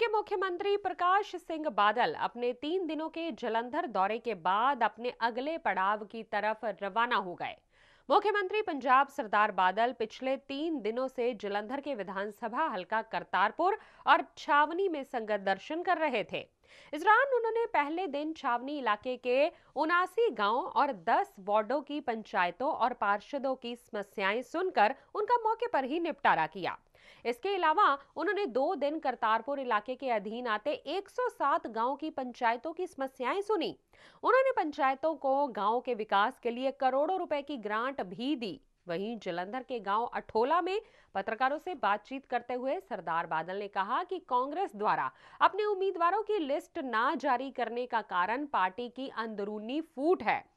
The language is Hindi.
के मुख्यमंत्री प्रकाश सिंह बादल अपने तीन दिनों के जलंधर दौरे के बाद अपने अगले पड़ाव की तरफ रवाना हो गए मुख्यमंत्री पंजाब सरदार बादल पिछले तीन दिनों से जलंधर के विधानसभा हलका करतारपुर और छावनी में संगत दर्शन कर रहे थे इस दौरान उन्होंने पहले दिन छावनी इलाके के उनासी गांव और 10 वार्डो की पंचायतों और पार्षदों की समस्याएं सुनकर उनका मौके पर ही निपटारा किया इसके अलावा उन्होंने दो दिन करतारपुर इलाके के अधीन आते 107 गांव की पंचायतों की समस्याएं सुनी उन्होंने पंचायतों को गांव के विकास के लिए करोड़ों रुपए की ग्रांट भी दी वहीं जलंधर के गांव अठोला में पत्रकारों से बातचीत करते हुए सरदार बादल ने कहा कि कांग्रेस द्वारा अपने उम्मीदवारों की लिस्ट ना जारी करने का कारण पार्टी की अंदरूनी फूट है